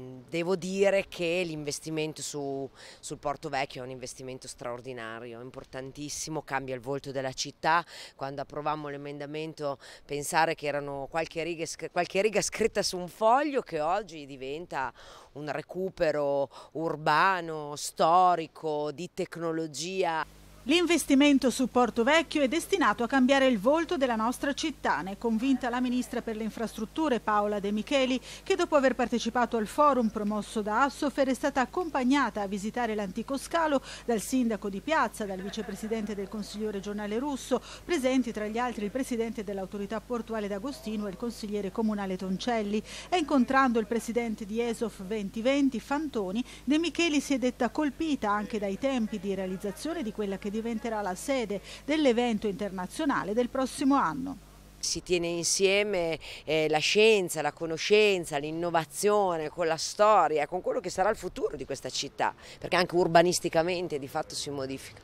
Devo dire che l'investimento su, sul Porto Vecchio è un investimento straordinario, importantissimo, cambia il volto della città. Quando approvammo l'emendamento pensare che erano qualche riga, qualche riga, scritta su un foglio che oggi diventa un recupero urbano, storico, di tecnologia. L'investimento su Porto Vecchio è destinato a cambiare il volto della nostra città, ne è convinta la Ministra per le Infrastrutture Paola De Micheli, che dopo aver partecipato al forum promosso da Assofer è stata accompagnata a visitare l'antico scalo dal Sindaco di Piazza, dal Vicepresidente del Consiglio regionale russo, presenti tra gli altri il Presidente dell'Autorità portuale d'Agostino e il Consigliere comunale Toncelli. E incontrando il Presidente di ESOF 2020, Fantoni, De Micheli si è detta colpita anche dai tempi di realizzazione di quella che diventerà la sede dell'evento internazionale del prossimo anno si tiene insieme eh, la scienza, la conoscenza, l'innovazione con la storia, con quello che sarà il futuro di questa città, perché anche urbanisticamente di fatto si modifica.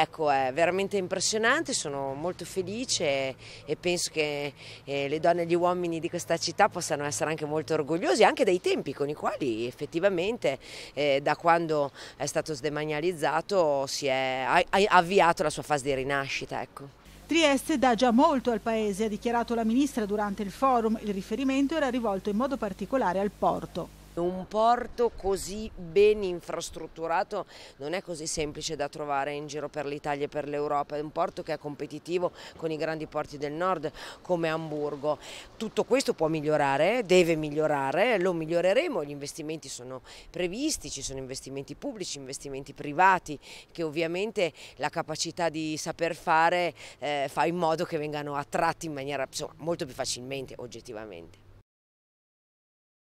Ecco, è veramente impressionante, sono molto felice e, e penso che eh, le donne e gli uomini di questa città possano essere anche molto orgogliosi, anche dei tempi con i quali effettivamente eh, da quando è stato sdemanializzato si è ha, ha avviato la sua fase di rinascita. Ecco. Trieste dà già molto al paese, ha dichiarato la ministra durante il forum. Il riferimento era rivolto in modo particolare al porto un porto così ben infrastrutturato non è così semplice da trovare in giro per l'Italia e per l'Europa, è un porto che è competitivo con i grandi porti del nord come Hamburgo. Tutto questo può migliorare, deve migliorare, lo miglioreremo, gli investimenti sono previsti, ci sono investimenti pubblici, investimenti privati che ovviamente la capacità di saper fare eh, fa in modo che vengano attratti in maniera insomma, molto più facilmente oggettivamente.